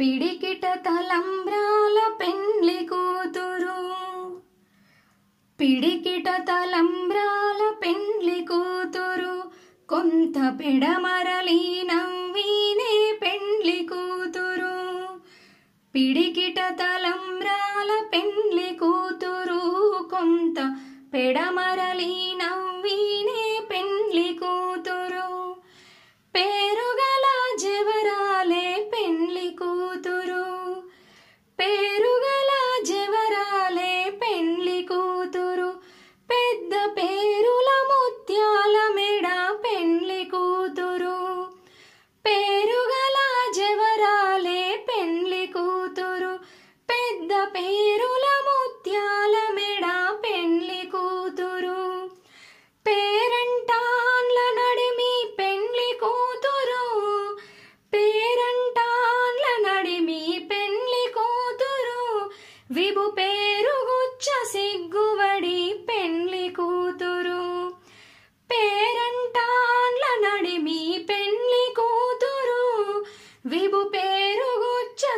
పిడికిట తలంబ్రాల పెండ్లి కూతురు పిడికిట తలంబ్రాల పెండ్లి కూతురు కొంత పెడమరలి నవ్వీనే పెండ్లి కూతురు పిడికిట తలంబ్రాల పెండ్లి కూతురు కొంత పెడమరలి నవ్వు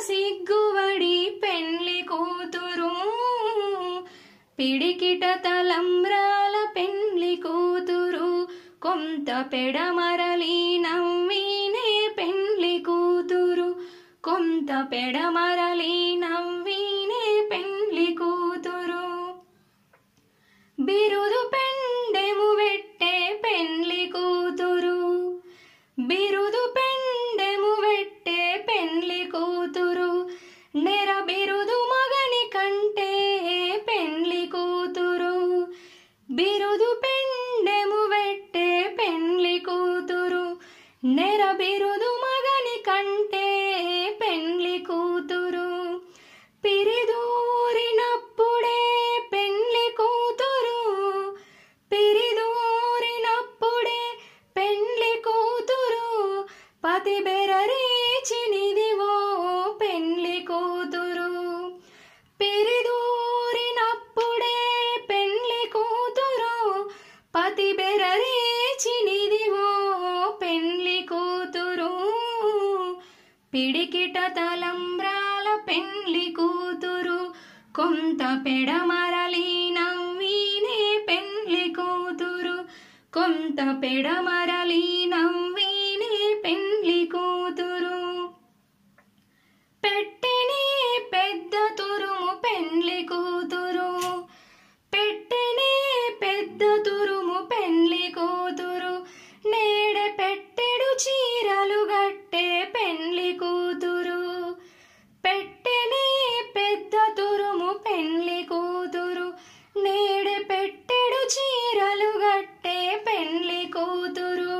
సిగ్గువడి పెండ్లి కూతురు పిడికిట తలంబ్రాల పెండ్లి కూతురు కొంత పెడమరలి నవ్వినే పెండ్లి కూతురు కొంత పెడమరలి నెరబిరుదు మగని కంటే పెండ్లి కూతురు పిరిదూరినప్పుడే పెండ్లి కూతురు పిరిదూరినప్పుడే పెండ్లి కూతురు పతి బెరరీచినిది పిడికిట తలంబ్రాల పెండ్లి కూతురు కొంత పెడమరలి నవ్వినే పెండ్లి కూతురు కొంత పెడమరలి నవ్వి కూతురు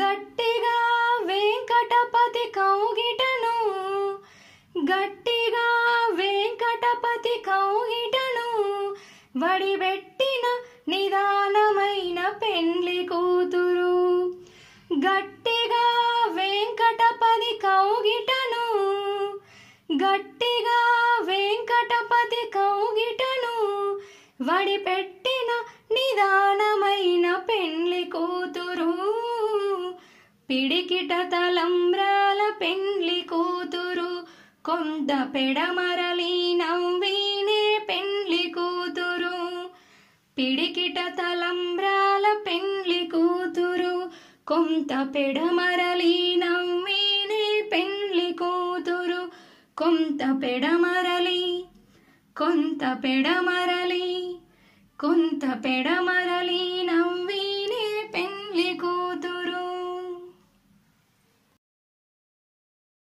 గట్టిగా వెంకటపతి కౌగిటను గట్టిగా వెంకటపతి కౌగిటను వడిబెట్టిన నిదానమైన పెండ్లి కూతురు గట్టిగా వెంకటపతి కౌగిటను గట్టిగా వెంకటపతి కౌగిటను వడిపెట్టి దానమైన పెండ్లి కూతురు పిడికిట తలంబ్రాల పెండ్లి కూతురు కొంత పెడమరలి నవ్వీనే పెండ్లి కూతురు పిడికిట తలంబ్రాల పెండ్లి కూతురు కొంత పెడమరలి నవ్వీనే పెండ్లి కూతురు కొంత పెడమరలి కొంత పెడమరలి ಕುಂತ ಮರಲಿ